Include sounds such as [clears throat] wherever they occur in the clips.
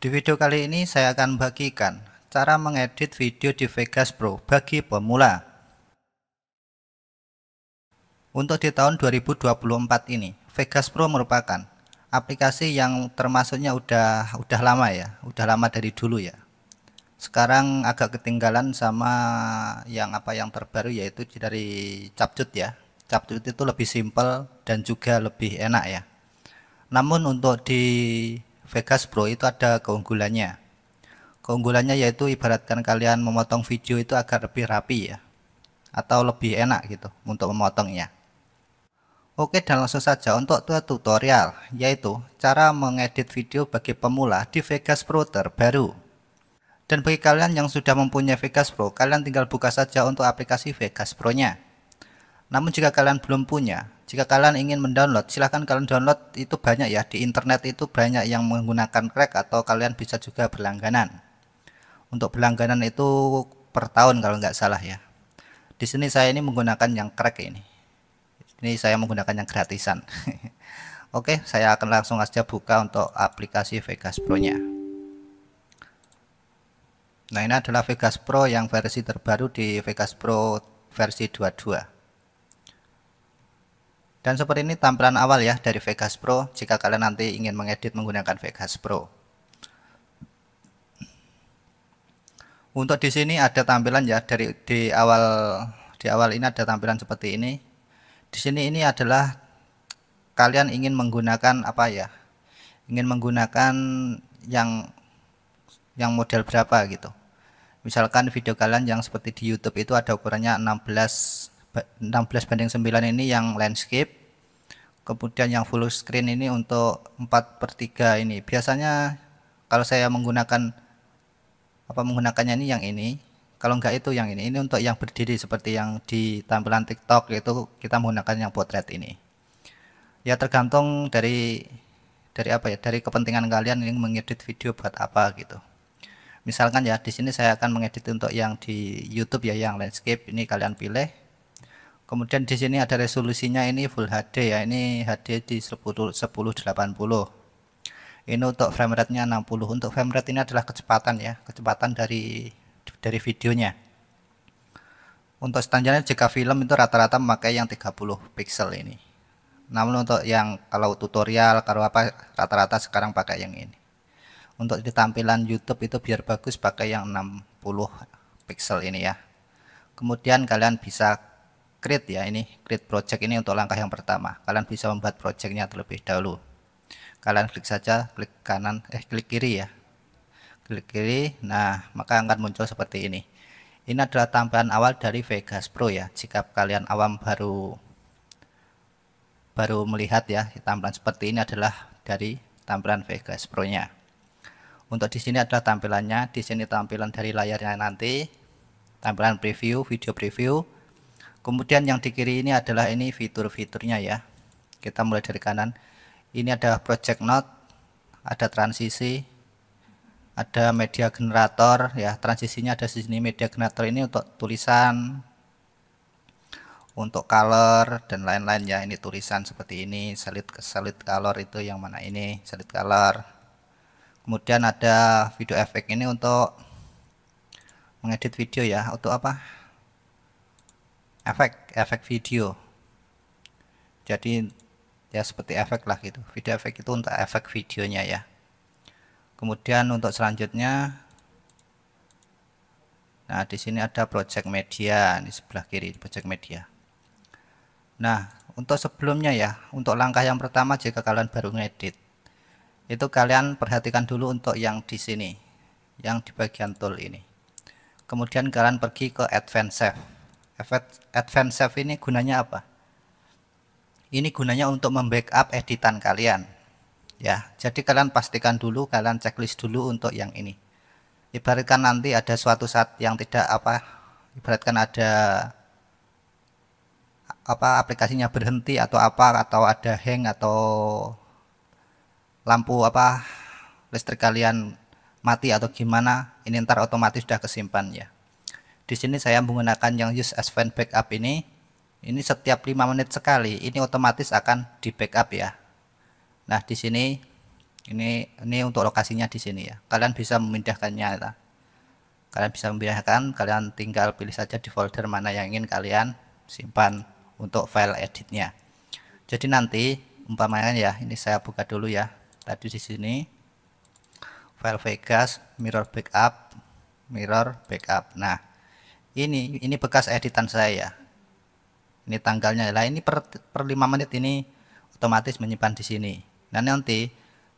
Di video kali ini saya akan bagikan cara mengedit video di Vegas Pro bagi pemula. Untuk di tahun 2024 ini, Vegas Pro merupakan aplikasi yang termasuknya udah udah lama ya, udah lama dari dulu ya. Sekarang agak ketinggalan sama yang apa yang terbaru yaitu dari Capcut ya. Capcut itu lebih simpel dan juga lebih enak ya. Namun untuk di Vegas Pro itu ada keunggulannya. Keunggulannya yaitu ibaratkan kalian memotong video itu agar lebih rapi ya. Atau lebih enak gitu untuk memotongnya. Oke dan langsung saja untuk tutorial yaitu cara mengedit video bagi pemula di Vegas Pro terbaru. Dan bagi kalian yang sudah mempunyai Vegas Pro, kalian tinggal buka saja untuk aplikasi Vegas Pro-nya. Namun jika kalian belum punya, jika kalian ingin mendownload, silahkan kalian download itu banyak ya. Di internet itu banyak yang menggunakan crack atau kalian bisa juga berlangganan. Untuk berlangganan itu per tahun kalau nggak salah ya. Di sini saya ini menggunakan yang crack ini. Ini saya menggunakan yang gratisan. [laughs] Oke, saya akan langsung aja buka untuk aplikasi Vegas Pro-nya. Nah, ini adalah Vegas Pro yang versi terbaru di Vegas Pro versi 22. Dan seperti ini tampilan awal ya dari Vegas Pro jika kalian nanti ingin mengedit menggunakan Vegas Pro. Untuk di sini ada tampilan ya dari di awal di awal ini ada tampilan seperti ini. Di sini ini adalah kalian ingin menggunakan apa ya? Ingin menggunakan yang yang model berapa gitu. Misalkan video kalian yang seperti di YouTube itu ada ukurannya 16 16 banding 9 ini yang landscape kemudian yang full screen ini untuk 4 per 3 ini biasanya kalau saya menggunakan apa menggunakannya ini yang ini kalau enggak itu yang ini ini untuk yang berdiri seperti yang di tampilan tiktok itu kita menggunakan yang potret ini ya tergantung dari dari apa ya dari kepentingan kalian yang mengedit video buat apa gitu misalkan ya di sini saya akan mengedit untuk yang di YouTube ya yang landscape ini kalian pilih Kemudian di sini ada resolusinya ini Full HD ya. Ini HD di 1080. Ini untuk frame rate-nya 60. Untuk frame rate ini adalah kecepatan ya, kecepatan dari dari videonya. Untuk standarnya jika film itu rata-rata memakai yang 30 pixel ini. Namun untuk yang kalau tutorial kalau apa rata-rata sekarang pakai yang ini. Untuk di tampilan YouTube itu biar bagus pakai yang 60 pixel ini ya. Kemudian kalian bisa create ya ini create project ini untuk langkah yang pertama kalian bisa membuat projectnya terlebih dahulu kalian klik saja klik kanan eh klik kiri ya klik kiri nah maka akan muncul seperti ini ini adalah tampilan awal dari Vegas Pro ya jika kalian awam baru baru melihat ya tampilan seperti ini adalah dari tampilan Vegas Pro nya untuk di sini adalah tampilannya di sini tampilan dari layarnya nanti tampilan preview video preview Kemudian yang di kiri ini adalah ini fitur-fiturnya ya. Kita mulai dari kanan. Ini ada project note, ada transisi, ada media generator ya. Transisinya ada di sini media generator ini untuk tulisan, untuk color dan lain-lain ya. Ini tulisan seperti ini, ke solid color itu yang mana ini, solid color. Kemudian ada video efek ini untuk mengedit video ya. Untuk apa? efek efek video jadi ya seperti efek lah gitu video efek itu untuk efek videonya ya kemudian untuk selanjutnya nah di sini ada project media di sebelah kiri project media nah untuk sebelumnya ya untuk langkah yang pertama jika kalian baru ngedit itu kalian perhatikan dulu untuk yang di sini yang di bagian tool ini kemudian kalian pergi ke advanced save Advanced Save ini gunanya apa? Ini gunanya untuk membackup editan kalian. Ya, jadi kalian pastikan dulu, kalian checklist dulu untuk yang ini. Ibaratkan nanti ada suatu saat yang tidak apa, ibaratkan ada apa aplikasinya berhenti atau apa atau ada hang atau lampu apa listrik kalian mati atau gimana ini ntar otomatis sudah kesimpan ya di sini saya menggunakan yang use as fan backup ini ini setiap 5 menit sekali ini otomatis akan di backup ya nah di sini ini ini untuk lokasinya di sini ya kalian bisa memindahkannya ya. kalian bisa memindahkan kalian tinggal pilih saja di folder mana yang ingin kalian simpan untuk file editnya jadi nanti umpamanya ya ini saya buka dulu ya tadi di sini file Vegas mirror backup mirror backup nah ini ini bekas editan saya ini tanggalnya lah ini per, per 5 menit ini otomatis menyimpan di sini dan nah, nanti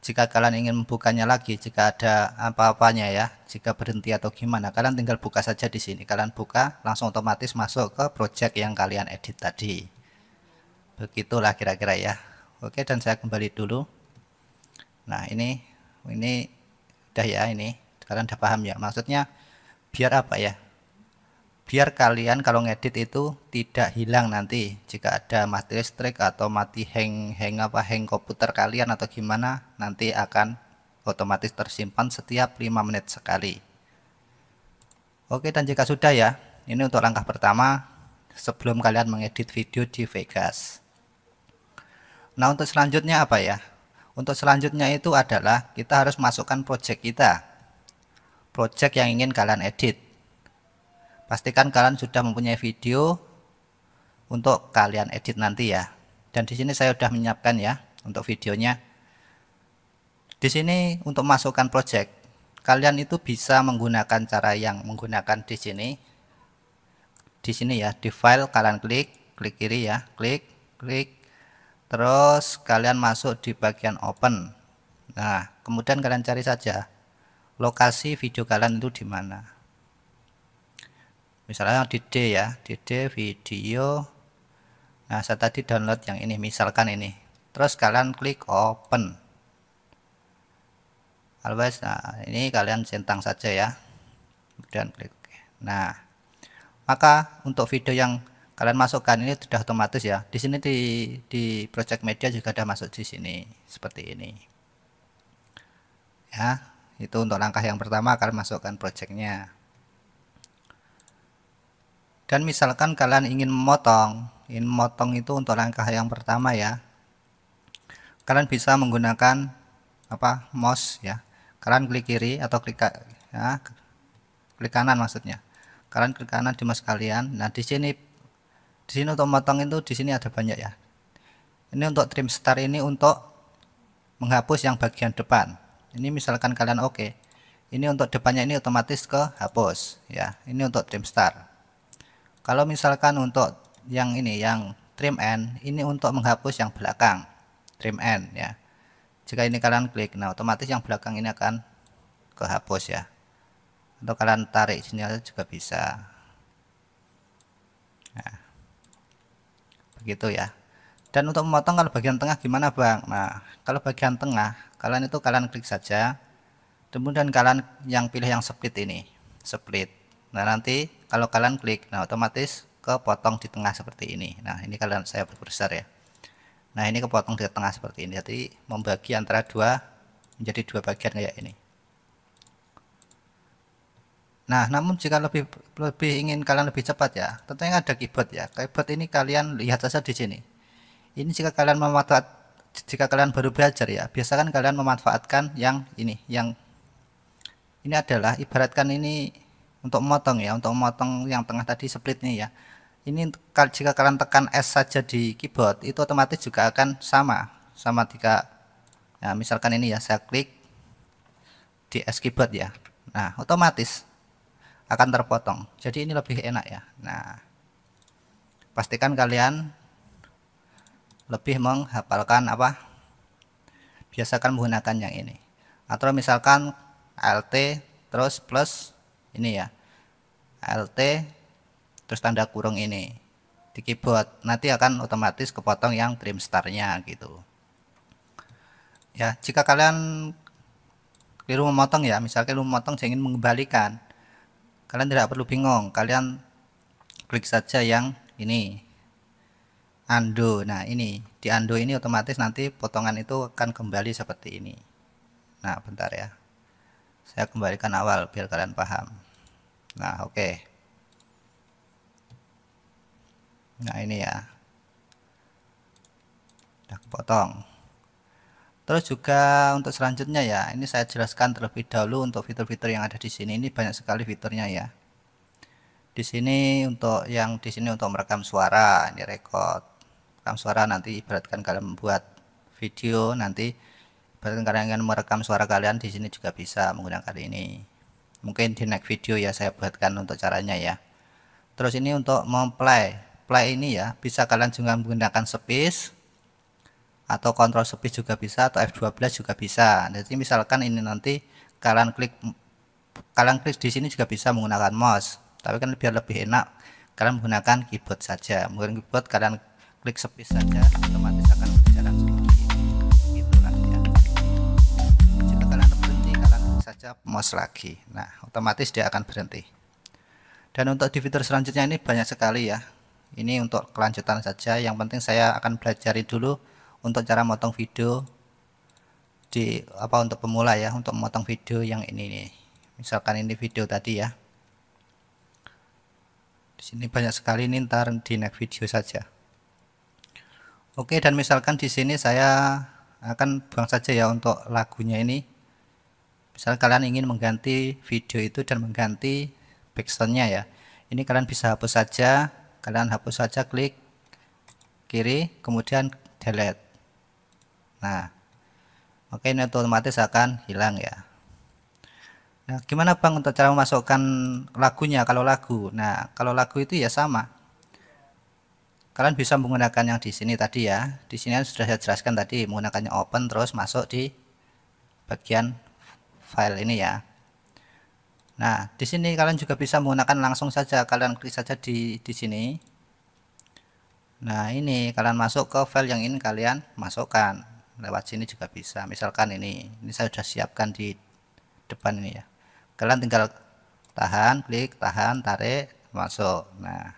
jika kalian ingin membukanya lagi jika ada apa-apanya ya jika berhenti atau gimana kalian tinggal buka saja di sini kalian buka langsung otomatis masuk ke project yang kalian edit tadi begitulah kira-kira ya oke dan saya kembali dulu nah ini ini udah ya ini kalian udah paham ya maksudnya biar apa ya biar kalian kalau ngedit itu tidak hilang nanti jika ada mati listrik atau mati hang hang apa hang komputer kalian atau gimana nanti akan otomatis tersimpan setiap 5 menit sekali Oke dan jika sudah ya ini untuk langkah pertama sebelum kalian mengedit video di Vegas Nah untuk selanjutnya apa ya untuk selanjutnya itu adalah kita harus masukkan project kita project yang ingin kalian edit Pastikan kalian sudah mempunyai video untuk kalian edit nanti ya. Dan di sini saya sudah menyiapkan ya untuk videonya. Di sini untuk masukkan project, kalian itu bisa menggunakan cara yang menggunakan di sini. Di sini ya, di file kalian klik, klik kiri ya, klik, klik. Terus kalian masuk di bagian open. Nah, kemudian kalian cari saja lokasi video kalian itu di mana misalnya di D ya di D video nah saya tadi download yang ini misalkan ini terus kalian klik open always nah ini kalian centang saja ya kemudian klik nah maka untuk video yang kalian masukkan ini sudah otomatis ya di sini di di project media juga ada masuk di sini seperti ini ya itu untuk langkah yang pertama kalian masukkan projectnya dan misalkan kalian ingin memotong ingin memotong itu untuk langkah yang pertama ya kalian bisa menggunakan apa mouse ya kalian klik kiri atau klik ya, klik kanan maksudnya kalian klik kanan di mouse kalian nah di sini di sini untuk memotong itu di sini ada banyak ya ini untuk trim star ini untuk menghapus yang bagian depan ini misalkan kalian oke okay. ini untuk depannya ini otomatis ke hapus ya ini untuk trim star kalau misalkan untuk yang ini yang trim end ini untuk menghapus yang belakang trim end ya. Jika ini kalian klik, nah otomatis yang belakang ini akan kehapus ya. Atau kalian tarik sini juga bisa. Nah, begitu ya. Dan untuk memotong kalau bagian tengah gimana bang? Nah kalau bagian tengah kalian itu kalian klik saja. Kemudian kalian yang pilih yang split ini, split. Nah nanti kalau kalian klik nah otomatis kepotong di tengah seperti ini nah ini kalian saya berbesar ya nah ini kepotong di tengah seperti ini jadi membagi antara dua menjadi dua bagian kayak ini Nah, namun jika lebih lebih ingin kalian lebih cepat ya, tentunya ada keyboard ya. Keyboard ini kalian lihat saja di sini. Ini jika kalian memanfaat jika kalian baru belajar ya, biasakan kalian memanfaatkan yang ini, yang ini adalah ibaratkan ini untuk memotong ya untuk memotong yang tengah tadi splitnya ya ini jika kalian tekan S saja di keyboard itu otomatis juga akan sama sama jika ya, nah, misalkan ini ya saya klik di S keyboard ya nah otomatis akan terpotong jadi ini lebih enak ya nah pastikan kalian lebih menghafalkan apa biasakan menggunakan yang ini atau misalkan LT terus plus ini ya LT terus tanda kurung ini di keyboard nanti akan otomatis kepotong yang trim startnya gitu ya jika kalian keliru memotong ya misalkan keliru memotong saya ingin mengembalikan kalian tidak perlu bingung kalian klik saja yang ini undo nah ini di undo ini otomatis nanti potongan itu akan kembali seperti ini nah bentar ya saya kembalikan awal biar kalian paham nah oke okay. nah ini ya udah potong terus juga untuk selanjutnya ya ini saya jelaskan terlebih dahulu untuk fitur-fitur yang ada di sini ini banyak sekali fiturnya ya di sini untuk yang di sini untuk merekam suara ini record rekam suara nanti ibaratkan kalian membuat video nanti bahkan kalian ingin merekam suara kalian di sini juga bisa menggunakan ini mungkin di next video ya saya buatkan untuk caranya ya terus ini untuk memplay play ini ya bisa kalian juga menggunakan space atau kontrol space juga bisa atau F12 juga bisa jadi misalkan ini nanti kalian klik kalian klik di sini juga bisa menggunakan mouse tapi kan biar lebih enak kalian menggunakan keyboard saja mungkin keyboard kalian klik space saja otomatis akan saja mouse lagi nah otomatis dia akan berhenti dan untuk di fitur selanjutnya ini banyak sekali ya ini untuk kelanjutan saja yang penting saya akan belajarin dulu untuk cara motong video di apa untuk pemula ya untuk memotong video yang ini nih misalkan ini video tadi ya di sini banyak sekali ini ntar di next video saja Oke dan misalkan di sini saya akan buang saja ya untuk lagunya ini misal kalian ingin mengganti video itu dan mengganti backsoundnya ya ini kalian bisa hapus saja kalian hapus saja klik kiri kemudian delete nah oke, ini otomatis akan hilang ya nah gimana bang untuk cara memasukkan lagunya kalau lagu nah kalau lagu itu ya sama kalian bisa menggunakan yang di sini tadi ya di sini kan sudah saya jelaskan tadi menggunakannya open terus masuk di bagian file ini ya. Nah, di sini kalian juga bisa menggunakan langsung saja, kalian klik saja di di sini. Nah, ini kalian masuk ke file yang ini kalian masukkan. Lewat sini juga bisa. Misalkan ini, ini saya sudah siapkan di depan ini ya. Kalian tinggal tahan, klik, tahan, tarik, masuk. Nah.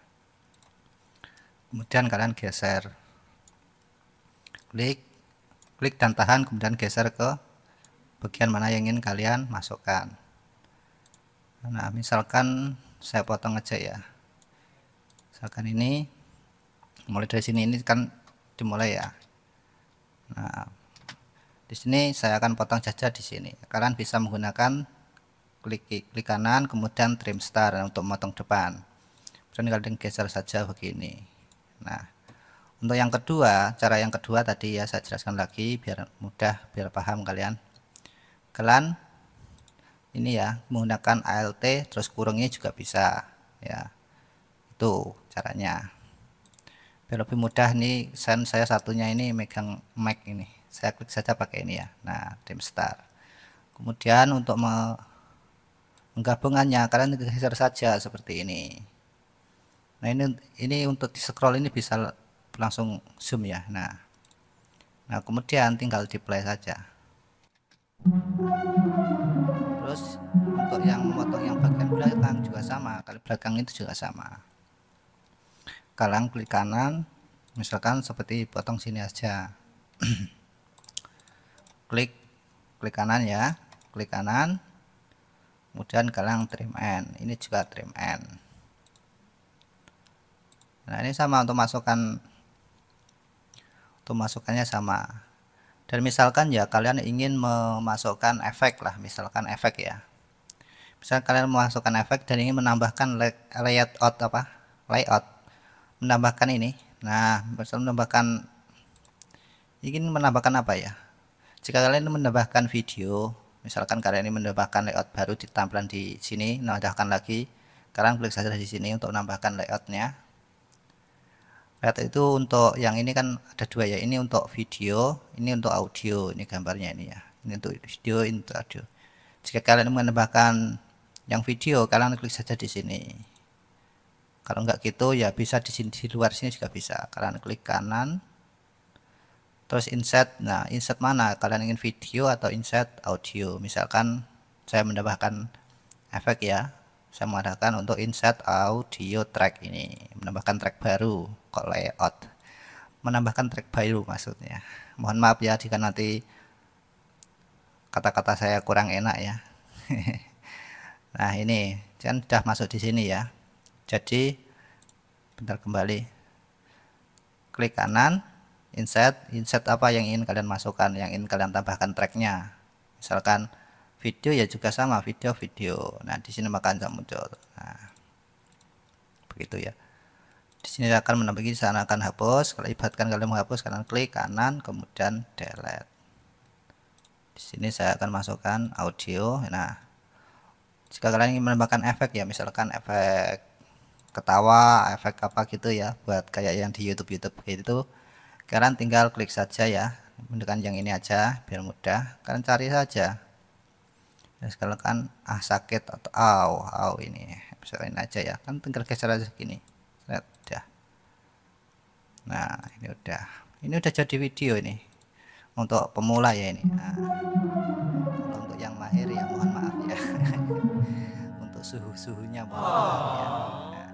Kemudian kalian geser. Klik, klik dan tahan kemudian geser ke bagian mana yang ingin kalian masukkan nah misalkan saya potong aja ya misalkan ini mulai dari sini ini kan dimulai ya nah di sini saya akan potong saja di sini kalian bisa menggunakan klik klik kanan kemudian trim star untuk memotong depan kemudian kalian geser saja begini nah untuk yang kedua cara yang kedua tadi ya saya jelaskan lagi biar mudah biar paham kalian klan ini ya menggunakan ALT terus kurungnya juga bisa ya itu caranya biar lebih mudah nih sen saya satunya ini megang mic ini saya klik saja pakai ini ya nah start kemudian untuk menggabungannya menggabungkannya kalian geser saja seperti ini nah ini ini untuk di scroll ini bisa langsung zoom ya nah nah kemudian tinggal di play saja terus untuk yang memotong yang bagian belakang juga sama kali belakang itu juga sama kalian klik kanan misalkan seperti potong sini aja [clears throat] klik klik kanan ya klik kanan kemudian kalian trim end ini juga trim end nah ini sama untuk masukkan untuk masukannya sama dan misalkan ya kalian ingin memasukkan efek lah misalkan efek ya misalkan kalian memasukkan efek dan ingin menambahkan layout apa layout menambahkan ini nah misal menambahkan ingin menambahkan apa ya jika kalian menambahkan video misalkan kalian ini menambahkan layout baru di tampilan di sini menambahkan lagi kalian klik saja di sini untuk menambahkan layoutnya Red itu untuk yang ini kan ada dua ya. Ini untuk video, ini untuk audio. Ini gambarnya ini ya. Ini untuk video, ini untuk audio. Jika kalian menambahkan yang video, kalian klik saja di sini. Kalau enggak gitu ya bisa di sini di luar sini juga bisa. Kalian klik kanan. Terus insert. Nah, insert mana? Kalian ingin video atau insert audio? Misalkan saya menambahkan efek ya saya mengadakan untuk insert audio track ini menambahkan track baru ke layout menambahkan track baru maksudnya mohon maaf ya jika nanti kata-kata saya kurang enak ya [laughs] nah ini kan sudah masuk di sini ya jadi bentar kembali klik kanan insert insert apa yang ingin kalian masukkan yang ingin kalian tambahkan tracknya misalkan video ya juga sama video-video nah di sini maka muncul nah begitu ya di sini akan menambahkan. di sana akan hapus kalau ibatkan kalian menghapus kanan klik kanan kemudian delete di sini saya akan masukkan audio nah jika kalian ingin menambahkan efek ya misalkan efek ketawa efek apa gitu ya buat kayak yang di YouTube YouTube gitu kalian tinggal klik saja ya menekan yang ini aja biar mudah kalian cari saja dan ya, kan ah sakit atau aw aw ini besarin aja ya kan tinggal geser aja gini lihat udah nah ini udah ini udah jadi video ini untuk pemula ya ini nah, untuk yang mahir ya mohon maaf ya [laughs] untuk suhu suhunya mohon ya nah,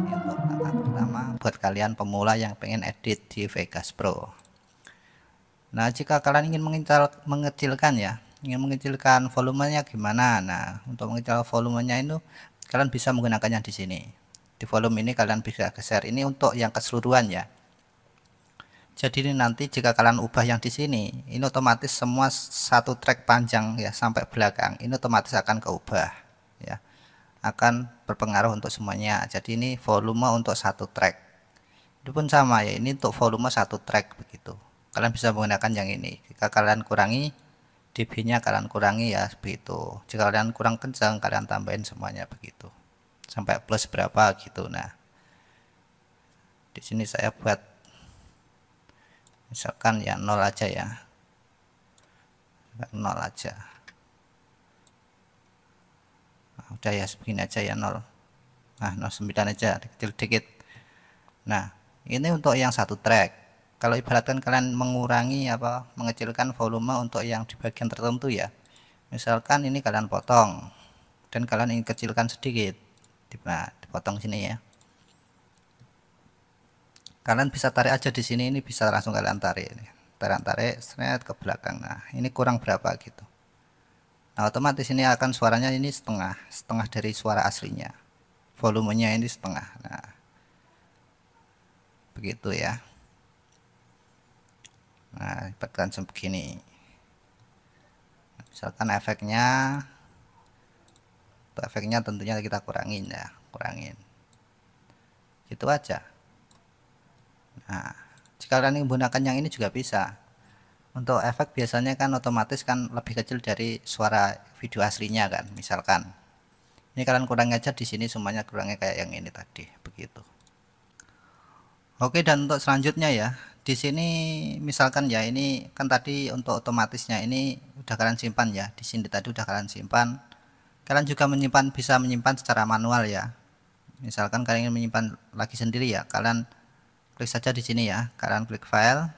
ini untuk langkah pertama buat kalian pemula yang pengen edit di Vegas Pro nah jika kalian ingin mengecilkan ya ingin mengecilkan volumenya gimana nah untuk mengecilkan volumenya itu kalian bisa menggunakan yang di sini di volume ini kalian bisa geser ini untuk yang keseluruhan ya jadi ini nanti jika kalian ubah yang di sini ini otomatis semua satu track panjang ya sampai belakang ini otomatis akan keubah ya akan berpengaruh untuk semuanya jadi ini volume untuk satu track itu pun sama ya ini untuk volume satu track begitu kalian bisa menggunakan yang ini jika kalian kurangi dB-nya kalian kurangi ya begitu. Jika kalian kurang kencang kalian tambahin semuanya begitu. Sampai plus berapa gitu. Nah, di sini saya buat misalkan ya nol aja ya. nol aja. Nah, udah ya segini aja ya nol. Nah, nol sembilan aja, kecil dikit. Nah, ini untuk yang satu track kalau ibaratkan kalian mengurangi apa mengecilkan volume untuk yang di bagian tertentu ya misalkan ini kalian potong dan kalian ingin kecilkan sedikit nah, dipotong sini ya kalian bisa tarik aja di sini ini bisa langsung kalian tarik tarik tarik seret ke belakang nah ini kurang berapa gitu nah otomatis ini akan suaranya ini setengah setengah dari suara aslinya volumenya ini setengah nah begitu ya nah dapatkan sebegini misalkan efeknya efeknya tentunya kita kurangin ya kurangin gitu aja nah jika kalian menggunakan yang ini juga bisa untuk efek biasanya kan otomatis kan lebih kecil dari suara video aslinya kan misalkan ini kalian kurang aja di sini semuanya kurangnya kayak yang ini tadi begitu oke dan untuk selanjutnya ya di sini misalkan ya ini kan tadi untuk otomatisnya ini udah kalian simpan ya di sini tadi udah kalian simpan kalian juga menyimpan bisa menyimpan secara manual ya misalkan kalian ingin menyimpan lagi sendiri ya kalian klik saja di sini ya kalian klik file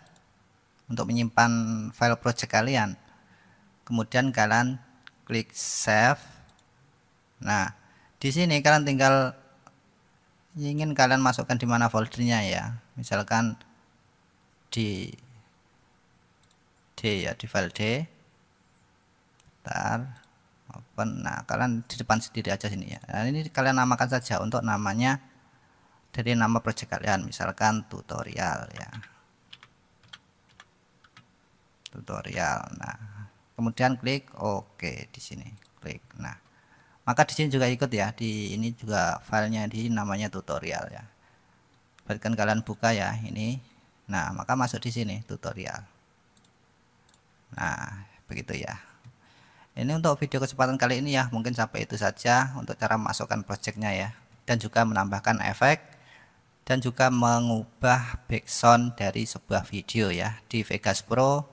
untuk menyimpan file project kalian kemudian kalian klik save nah di sini kalian tinggal ingin kalian masukkan di mana foldernya ya misalkan D D ya di file D tar open nah kalian di depan sendiri aja sini ya nah, ini kalian namakan saja untuk namanya dari nama project kalian misalkan tutorial ya tutorial nah kemudian klik oke di sini klik nah maka di sini juga ikut ya di ini juga filenya di namanya tutorial ya berikan kalian buka ya ini Nah, maka masuk di sini tutorial. Nah, begitu ya. Ini untuk video kesempatan kali ini ya, mungkin sampai itu saja untuk cara masukkan projectnya ya. Dan juga menambahkan efek dan juga mengubah background dari sebuah video ya di Vegas Pro.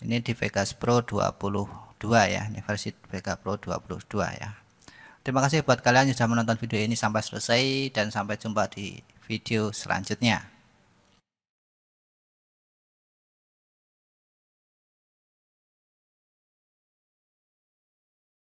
Ini di Vegas Pro 22 ya, ini versi Vegas Pro 22 ya. Terima kasih buat kalian yang sudah menonton video ini sampai selesai dan sampai jumpa di video selanjutnya.